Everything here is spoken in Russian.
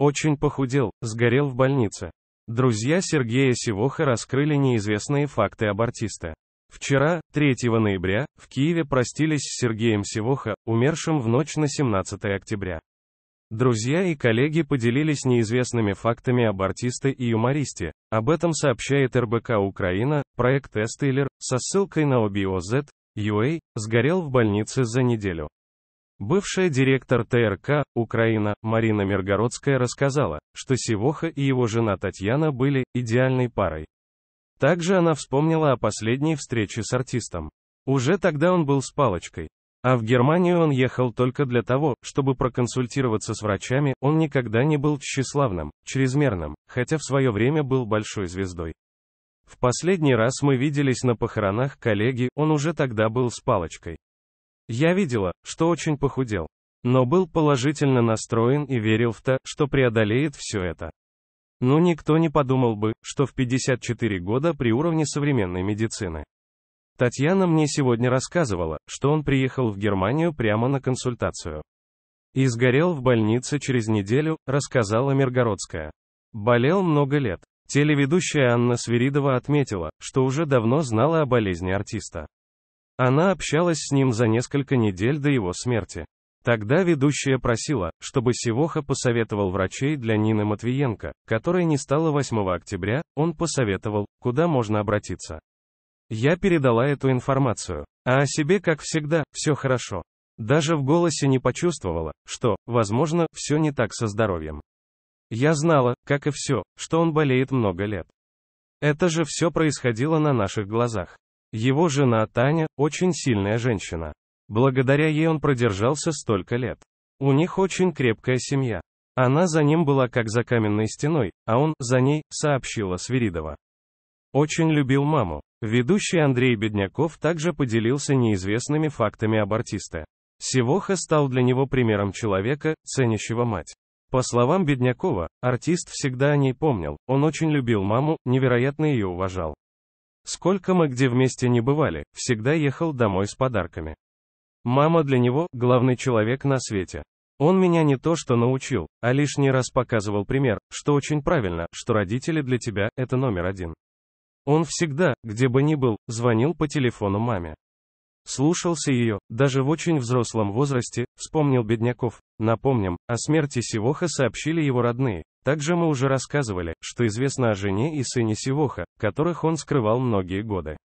Очень похудел, сгорел в больнице. Друзья Сергея Сивоха раскрыли неизвестные факты об артисте. Вчера, 3 ноября, в Киеве простились с Сергеем Сивоха, умершим в ночь на 17 октября. Друзья и коллеги поделились неизвестными фактами об артисте и юмористе. Об этом сообщает РБК Украина, проект Эстейлер, со ссылкой на OBOZ, UA, сгорел в больнице за неделю. Бывшая директор ТРК «Украина» Марина Миргородская рассказала, что Сивоха и его жена Татьяна были идеальной парой. Также она вспомнила о последней встрече с артистом. Уже тогда он был с палочкой. А в Германию он ехал только для того, чтобы проконсультироваться с врачами, он никогда не был тщеславным, чрезмерным, хотя в свое время был большой звездой. В последний раз мы виделись на похоронах коллеги, он уже тогда был с палочкой. Я видела, что очень похудел. Но был положительно настроен и верил в то, что преодолеет все это. Ну никто не подумал бы, что в 54 года при уровне современной медицины. Татьяна мне сегодня рассказывала, что он приехал в Германию прямо на консультацию. И сгорел в больнице через неделю, рассказала Миргородская. Болел много лет. Телеведущая Анна Свиридова отметила, что уже давно знала о болезни артиста. Она общалась с ним за несколько недель до его смерти. Тогда ведущая просила, чтобы Сивоха посоветовал врачей для Нины Матвиенко, которая не стала 8 октября, он посоветовал, куда можно обратиться. Я передала эту информацию. А о себе, как всегда, все хорошо. Даже в голосе не почувствовала, что, возможно, все не так со здоровьем. Я знала, как и все, что он болеет много лет. Это же все происходило на наших глазах. Его жена Таня, очень сильная женщина. Благодаря ей он продержался столько лет. У них очень крепкая семья. Она за ним была как за каменной стеной, а он, за ней, сообщила Свиридова. Очень любил маму. Ведущий Андрей Бедняков также поделился неизвестными фактами об артисте. Севоха стал для него примером человека, ценящего мать. По словам Беднякова, артист всегда о ней помнил, он очень любил маму, невероятно ее уважал. Сколько мы где вместе не бывали, всегда ехал домой с подарками. Мама для него – главный человек на свете. Он меня не то что научил, а лишний раз показывал пример, что очень правильно, что родители для тебя – это номер один. Он всегда, где бы ни был, звонил по телефону маме. Слушался ее, даже в очень взрослом возрасте, вспомнил Бедняков. Напомним, о смерти Сивоха сообщили его родные, также мы уже рассказывали, что известно о жене и сыне Сивоха, которых он скрывал многие годы.